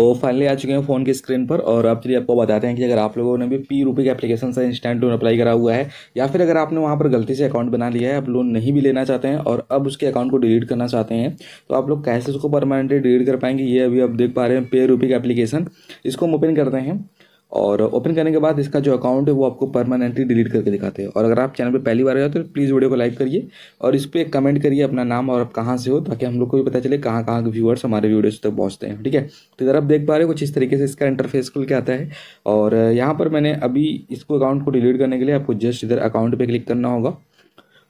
तो फाइनली आ चुके हैं फ़ोन की स्क्रीन पर और अब चलिए आपको बताते हैं कि अगर आप लोगों ने भी पी रूपी के एप्लीकेशन से इंस्टेंट लोन अप्लाई करा हुआ है या फिर अगर आपने वहाँ पर गलती से अकाउंट बना लिया है आप लोन नहीं भी लेना चाहते हैं और अब उसके अकाउंट को डिलीट करना चाहते हैं तो आप लोग कैसे उसको परमानेंटली डिलीट कर पाएंगे ये अभी आप देख पा रहे हैं पे रूपी का एप्लीकेशन इसको हम ओपन करते हैं और ओपन करने के बाद इसका जो अकाउंट है वो आपको परमानेंटली डिलीट करके दिखाते हैं और अगर आप चैनल पर पहली बार आए तो प्लीज़ वीडियो को लाइक करिए और इस पर कमेंट करिए अपना नाम और आप कहाँ से हो ताकि हम लोग को भी पता चले कहाँ कहाँ के व्यूअर्स हमारे वीडियोस तक पहुँचते हैं ठीक है तो इधर आप देख पा रहे हो कुछ इस तरीके से इसका इंटरफेस खुल के आता है और यहाँ पर मैंने अभी इसको अकाउंट को डिलीट करने के लिए आपको जस्ट इधर अकाउंट पर क्लिक करना होगा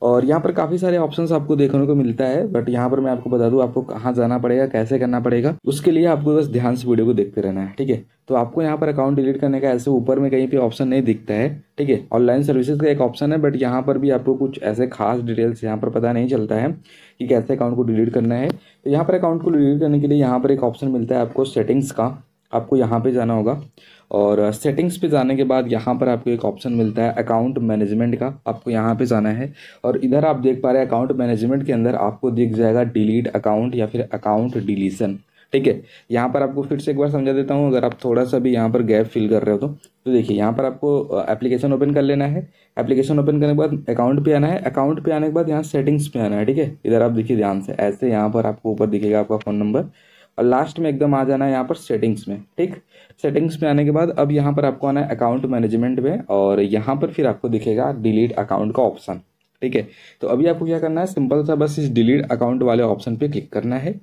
और यहाँ पर काफ़ी सारे ऑप्शन आपको देखने को मिलता है बट यहाँ पर मैं आपको बता दूँ आपको कहाँ जाना पड़ेगा कैसे करना पड़ेगा उसके लिए आपको बस ध्यान से वीडियो को देखते रहना है ठीक है तो आपको यहाँ पर अकाउंट डिलीट करने का ऐसे ऊपर में कहीं पे ऑप्शन नहीं दिखता है ठीक है ऑनलाइन सर्विसेज का एक ऑप्शन है बट यहाँ पर भी आपको कुछ ऐसे खास डिटेल्स यहाँ पर पता नहीं चलता है कि कैसे अकाउंट को डिलीट करना है तो यहाँ पर अकाउंट को डिलीट करने के लिए यहाँ पर एक ऑप्शन मिलता है आपको सेटिंग्स का आपको यहाँ पे जाना होगा और सेटिंग्स uh, पे जाने के बाद यहाँ पर आपको एक ऑप्शन मिलता है अकाउंट मैनेजमेंट का आपको यहाँ पे जाना है और इधर आप देख पा रहे हैं अकाउंट मैनेजमेंट के अंदर आपको दिख जाएगा डिलीट अकाउंट या फिर अकाउंट डिलीशन ठीक है यहाँ पर आपको फिर से एक बार समझा देता हूँ अगर आप थोड़ा सा भी यहाँ पर गैप फिल कर रहे हो तो।, तो देखिए यहाँ पर आपको एप्लीकेशन uh, ओपन कर लेना है एप्लीकेशन ओपन करने के बाद अकाउंट पे आना है अकाउंट पे आने के बाद यहाँ सेटिंग्स पे आना है ठीक है इधर आप देखिए ध्यान से ऐसे यहाँ पर आपको ऊपर दिखेगा आपका फ़ोन नंबर और लास्ट में एकदम आ जाना है यहाँ पर सेटिंग्स में ठीक सेटिंग्स में आने के बाद अब यहाँ पर आपको आना है अकाउंट मैनेजमेंट में और यहाँ पर फिर आपको दिखेगा डिलीट अकाउंट का ऑप्शन ठीक है तो अभी आपको क्या करना है सिंपल सा बस इस डिलीट अकाउंट वाले ऑप्शन पे क्लिक करना है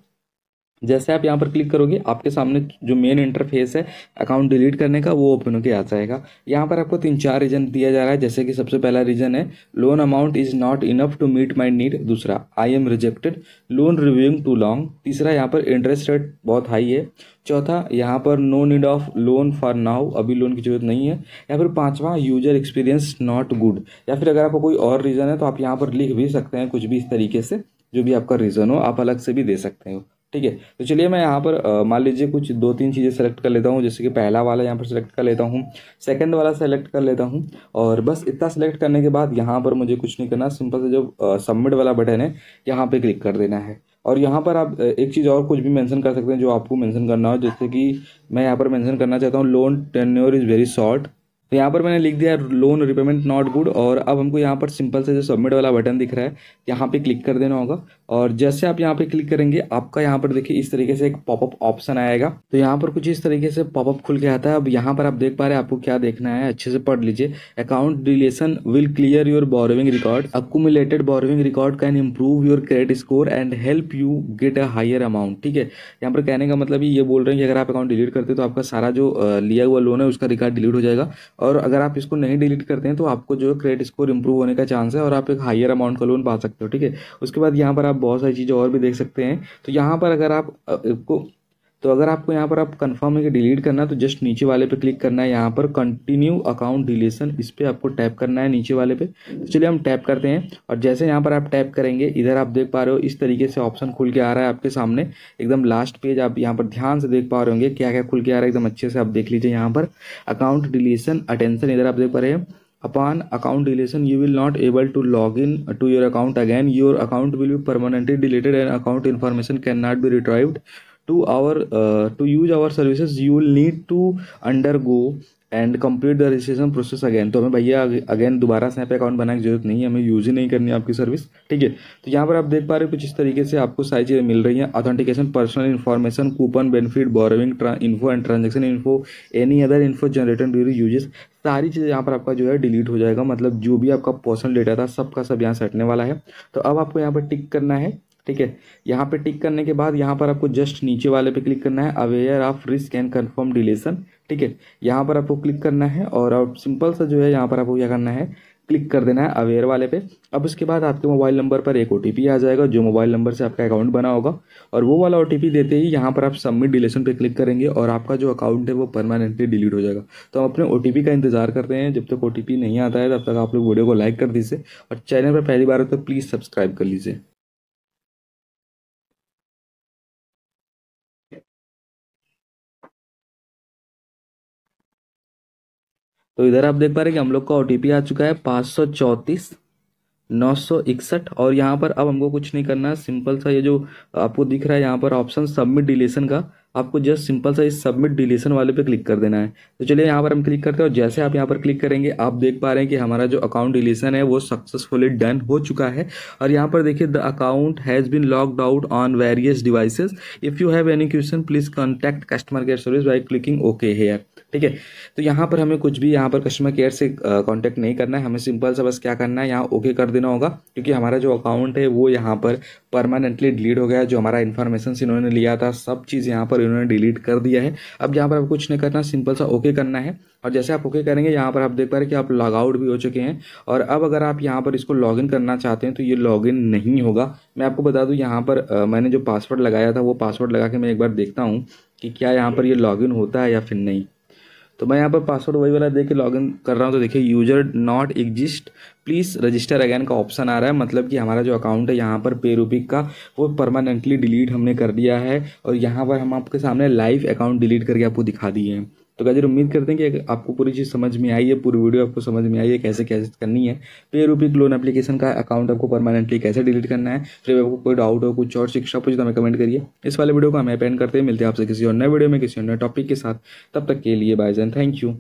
जैसे आप यहाँ पर क्लिक करोगे आपके सामने जो मेन इंटरफेस है अकाउंट डिलीट करने का वो ओपन होकर आ जाएगा यहाँ पर आपको तीन चार रीजन दिया जा रहा है जैसे कि सबसे पहला रीजन है loan amount is not enough to meet my need दूसरा I am rejected loan reviewing too long तीसरा यहाँ पर इंटरेस्ट रेट बहुत हाई है चौथा यहाँ पर no need of loan for now अभी लोन की जरूरत नहीं है या फिर पांचवा यूजर एक्सपीरियंस नॉट गुड या फिर अगर आपको कोई और रीज़न है तो आप यहाँ पर लिख भी सकते हैं कुछ भी इस तरीके से जो भी आपका रीज़न हो आप अलग से भी दे सकते हो ठीक है तो चलिए मैं यहाँ पर मान लीजिए कुछ दो तीन चीज़ें सेलेक्ट कर लेता हूँ जैसे कि पहला वाला यहाँ पर सेलेक्ट कर लेता हूँ सेकंड वाला सेलेक्ट कर लेता हूँ और बस इतना सेलेक्ट करने के बाद यहाँ पर मुझे कुछ नहीं करना सिंपल से जो सबमिट वाला बटन है यहाँ पर क्लिक कर देना है और यहाँ पर आप एक चीज़ और कुछ भी मेंशन कर सकते हैं जो आपको मेंशन करना हो जैसे कि मैं यहाँ पर मेंशन करना चाहता हूँ loan tenure is very short तो यहाँ पर मैंने लिख दिया लोन रिपेमेंट नॉट गुड और अब हमको यहाँ पर सिंपल से जो सबमिट वाला बटन दिख रहा है यहाँ पे क्लिक कर देना होगा और जैसे आप यहाँ पे क्लिक करेंगे आपका यहाँ पर देखिए इस तरीके से एक पॉपअप ऑप्शन आएगा तो यहाँ पर कुछ इस तरीके से पॉपअप खुल के आता है अब यहाँ पर आप देख पा रहे हैं आपको क्या देखना है अच्छे से पढ़ लीजिए account relation will clear your borrowing record accumulated borrowing record can improve your credit score and help you get a higher amount ठीक है यहाँ पर कहने का मतलब ये बोल रहे हैं कि अगर आप अकाउंट डिलीट करते तो आपका सारा जो लिया हुआ लोन है उसका रिकॉर्ड डिलीट हो जाएगा और अगर आप इसको नहीं डिलीट करते हैं तो आपको जो है क्रेडिट स्कोर इंप्रूव होने का चांस है और आप एक हायर अमाउंट का लोन पा सकते हो ठीक है उसके बाद यहाँ पर आप बहुत सारी चीज़ें और भी देख सकते हैं तो यहाँ पर अगर आपको तो अगर आपको यहाँ पर आप कन्फर्म है कि डिलीट करना है तो जस्ट नीचे वाले पे क्लिक करना है यहाँ पर कंटिन्यू अकाउंट डिलीशन इस पर आपको टैप करना है नीचे वाले पे तो चलिए हम टैप करते हैं और जैसे यहाँ पर आप टैप करेंगे इधर आप देख पा रहे हो इस तरीके से ऑप्शन खुल के आ रहा है आपके सामने एकदम लास्ट पेज आप यहाँ पर ध्यान से देख पा रहे होंगे क्या क्या खुल के आ रहा है एकदम अच्छे से आप देख लीजिए यहाँ पर अकाउंट डिलीशन अटेंशन इधर आप देख पा रहे हैं account deletion you will not able to log in to your account again your account will be permanently deleted and account information can not be retrieved to our uh, to use our services you will need to undergo and complete the registration process again तो हमें भैया again दोबारा से यहाँ पे account बनाने की जरूरत नहीं है हमें यूज ही नहीं करनी है आपकी सर्विस ठीक है तो यहाँ पर आप देख पा रहे हो कुछ इस तरीके से आपको सारी चीज़ें मिल रही हैं authentication personal information coupon benefit borrowing info and transaction info any other info generated during uses सारी चीज़ें यहाँ पर आपका जो है डिलीट हो जाएगा मतलब जो भी आपका पर्सनल डेटा था सबका सब यहाँ सेटने वाला है तो अब आपको यहाँ पर टिक करना है ठीक है यहाँ पे टिक करने के बाद यहाँ पर आपको जस्ट नीचे वाले पे क्लिक करना है aware of risk and confirm deletion ठीक है यहाँ पर आपको क्लिक करना है और आप सिंपल सा जो है यहाँ पर आपको क्या करना है क्लिक कर देना है अवेयर वाले पे अब उसके बाद आपके मोबाइल नंबर पर एक ओ आ जाएगा जो मोबाइल नंबर से आपका अकाउंट बना होगा और वो वाला ओ देते ही यहाँ पर आप सबमिट डिलेशन पे क्लिक करेंगे और आपका जो अकाउंट है वो परमानेंटली डिलीट हो जाएगा तो हम अपने ओ का इंतजार करते हैं जब तक ओ नहीं आता है तब तक आप लोग वीडियो को लाइक कर दीजिए और चैनल पर पहली बार तो प्लीज़ सब्सक्राइब कर लीजिए तो इधर आप देख पा रहे हैं कि हम लोग का ओ आ चुका है पाँच सौ नौ सौ इकसठ और यहाँ पर अब हमको कुछ नहीं करना है सिंपल सा ये जो आपको दिख रहा है यहाँ पर ऑप्शन सबमिट डिलीशन का आपको जस्ट सिंपल सा इस सबमिट डिलीशन वाले पे क्लिक कर देना है तो चलिए यहाँ पर हम क्लिक करते हैं और जैसे आप यहाँ पर क्लिक करेंगे आप देख पा रहे हैं कि हमारा जो अकाउंट डिलीशन है वो सक्सेसफुली डन हो चुका है और यहाँ पर देखिए the account has been locked out on various devices if you have any question please contact customer care service by clicking okay here ठीक है तो यहाँ पर हमें कुछ भी यहाँ पर कस्टमर केयर से कॉन्टैक्ट नहीं करना है हमें सिंपल सा बस क्या करना है यहाँ ओके कर देना होगा क्योंकि हमारा जो अकाउंट है वो यहाँ पर परमानेंटली डिलीट हो गया जो हमारा इन्फॉर्मेशन इन्होंने लिया था सब चीज़ यहाँ पर इन्होंने डिलीट कर दिया है अब यहाँ पर आप कुछ नहीं करना सिंपल सा ओके करना है और जैसे आप ओके करेंगे यहाँ पर आप देख पा रहे हैं कि आप लॉग आउट भी हो चुके हैं और अब अगर आप यहाँ पर इसको लॉगिन करना चाहते हैं तो ये लॉगिन नहीं होगा मैं आपको बता दूँ यहाँ पर आ, मैंने जो पासवर्ड लगाया था वो पासवर्ड लगा के मैं एक बार देखता हूँ कि क्या यहाँ पर ये लॉगिन होता है या फिर नहीं तो मैं यहाँ पर पासवर्ड वही वाला देके के लॉग कर रहा हूँ तो देखिए user not exist please register again का ऑप्शन आ रहा है मतलब कि हमारा जो अकाउंट है यहाँ पर पे रूपिक का वो परमानेंटली डिलीट हमने कर दिया है और यहाँ पर हम आपके सामने लाइव अकाउंट डिलीट करके आपको दिखा दिए हैं तो गाजर उम्मीद करते हैं कि आपको पूरी चीज़ समझ में आई है पूरी वीडियो आपको समझ में आई है कैसे कैसे करनी है पे रूपी लोन एप्लीकेशन का अकाउंट आपको परमानेंटली कैसे डिलीट करना है फिर आपको कोई डाउट हो कुछ और शिक्षा पूछे तो हमें कमेंट करिए इस वाले वीडियो को हमें अपेंड करते हैं मिलते हैं आपसे किसी और नए वीडियो में किसी और नए टॉपिक के साथ तब तक के लिए बाय जैन थैंक यू